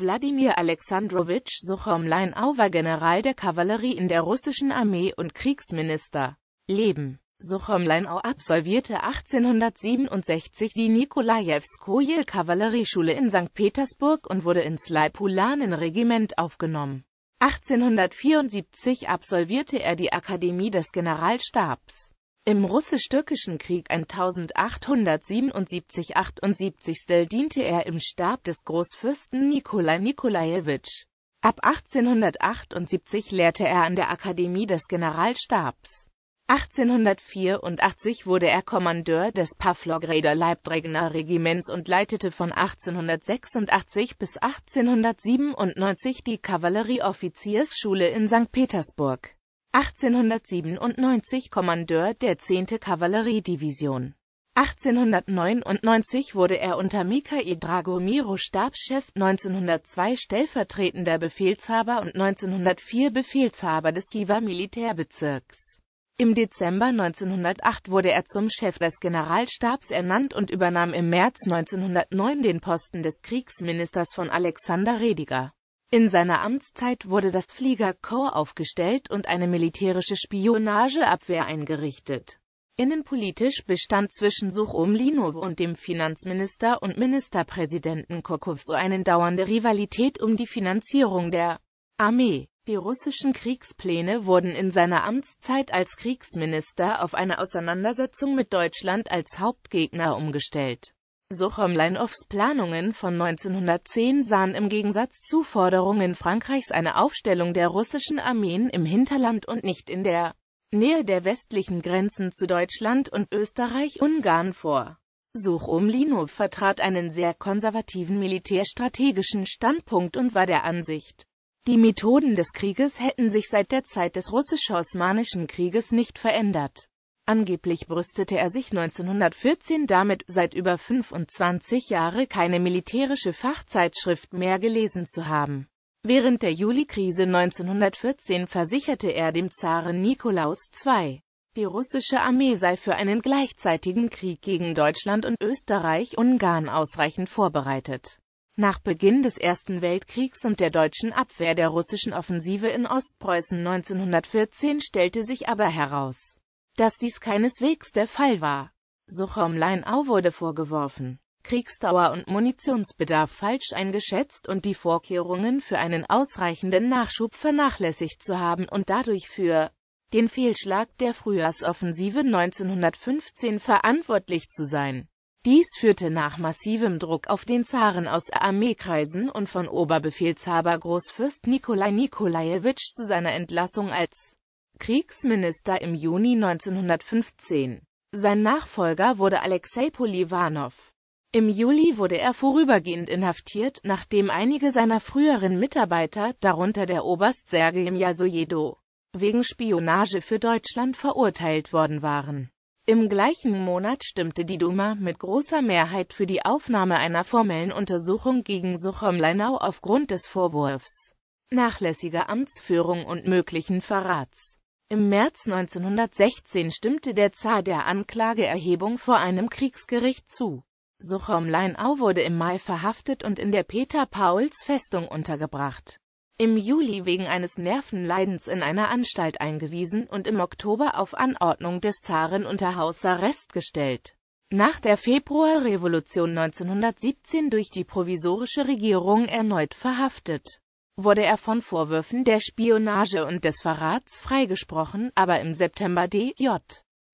Wladimir Alexandrowitsch Suchomlein Au war General der Kavallerie in der russischen Armee und Kriegsminister. Leben Suchomleinau absolvierte 1867 die Nikolajewskoje Kavallerieschule in St. Petersburg und wurde ins Leipulanenregiment aufgenommen. 1874 absolvierte er die Akademie des Generalstabs. Im Russisch-Türkischen Krieg 1877-78 diente er im Stab des Großfürsten Nikolai Nikolajewitsch. Ab 1878 lehrte er an der Akademie des Generalstabs. 1884 wurde er Kommandeur des Pawlogreder Leibdregener Regiments und leitete von 1886 bis 1897 die Kavallerieoffiziersschule in St. Petersburg. 1897 Kommandeur der 10. Kavalleriedivision. 1899 wurde er unter Mikhail Dragomiro Stabschef, 1902 stellvertretender Befehlshaber und 1904 Befehlshaber des Kiewer Militärbezirks. Im Dezember 1908 wurde er zum Chef des Generalstabs ernannt und übernahm im März 1909 den Posten des Kriegsministers von Alexander Rediger. In seiner Amtszeit wurde das Fliegerkorps aufgestellt und eine militärische Spionageabwehr eingerichtet. Innenpolitisch bestand zwischen Suchumlinow und dem Finanzminister und Ministerpräsidenten so eine dauernde Rivalität um die Finanzierung der Armee. Die russischen Kriegspläne wurden in seiner Amtszeit als Kriegsminister auf eine Auseinandersetzung mit Deutschland als Hauptgegner umgestellt. Sochonleinovs Planungen von 1910 sahen im Gegensatz zu Forderungen Frankreichs eine Aufstellung der russischen Armeen im Hinterland und nicht in der Nähe der westlichen Grenzen zu Deutschland und Österreich-Ungarn vor. Suchomlinow vertrat einen sehr konservativen militärstrategischen Standpunkt und war der Ansicht, die Methoden des Krieges hätten sich seit der Zeit des russisch-osmanischen Krieges nicht verändert. Angeblich brüstete er sich 1914 damit, seit über 25 Jahre keine militärische Fachzeitschrift mehr gelesen zu haben. Während der Julikrise 1914 versicherte er dem Zaren Nikolaus II. Die russische Armee sei für einen gleichzeitigen Krieg gegen Deutschland und Österreich-Ungarn ausreichend vorbereitet. Nach Beginn des Ersten Weltkriegs und der deutschen Abwehr der russischen Offensive in Ostpreußen 1914 stellte sich aber heraus, dass dies keineswegs der Fall war. Suchomleinau wurde vorgeworfen, Kriegsdauer und Munitionsbedarf falsch eingeschätzt und die Vorkehrungen für einen ausreichenden Nachschub vernachlässigt zu haben und dadurch für den Fehlschlag der Frühjahrsoffensive 1915 verantwortlich zu sein. Dies führte nach massivem Druck auf den Zaren aus Armeekreisen und von Oberbefehlshaber Großfürst Nikolai Nikolajewitsch zu seiner Entlassung als Kriegsminister im Juni 1915. Sein Nachfolger wurde Alexei Poliwanow. Im Juli wurde er vorübergehend inhaftiert, nachdem einige seiner früheren Mitarbeiter, darunter der Oberst Sergei Mjasojedo, wegen Spionage für Deutschland verurteilt worden waren. Im gleichen Monat stimmte die Duma mit großer Mehrheit für die Aufnahme einer formellen Untersuchung gegen Suchomleinau aufgrund des Vorwurfs nachlässiger Amtsführung und möglichen Verrats. Im März 1916 stimmte der Zar der Anklageerhebung vor einem Kriegsgericht zu. Sochom Leinau wurde im Mai verhaftet und in der Peter-Pauls-Festung untergebracht. Im Juli wegen eines Nervenleidens in einer Anstalt eingewiesen und im Oktober auf Anordnung des Zaren unter Hausarrest gestellt. Nach der Februarrevolution 1917 durch die provisorische Regierung erneut verhaftet wurde er von Vorwürfen der Spionage und des Verrats freigesprochen, aber im September D.J.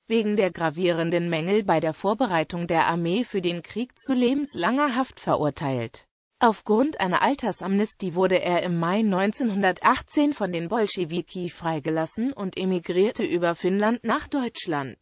wegen der gravierenden Mängel bei der Vorbereitung der Armee für den Krieg zu lebenslanger Haft verurteilt. Aufgrund einer Altersamnestie wurde er im Mai 1918 von den Bolschewiki freigelassen und emigrierte über Finnland nach Deutschland,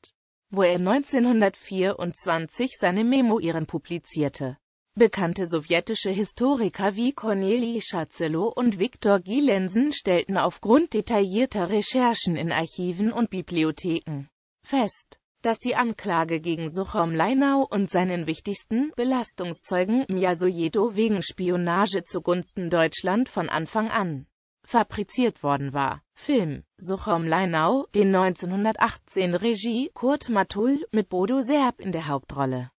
wo er 1924 seine Memoiren publizierte. Bekannte sowjetische Historiker wie Corneli Schatzelow und Viktor Gielensen stellten aufgrund detaillierter Recherchen in Archiven und Bibliotheken fest, dass die Anklage gegen Suchom Leinau und seinen wichtigsten Belastungszeugen Mjasojedo wegen Spionage zugunsten Deutschland von Anfang an fabriziert worden war. Film Suchom Leinau, den 1918 Regie Kurt Matul, mit Bodo Serb in der Hauptrolle.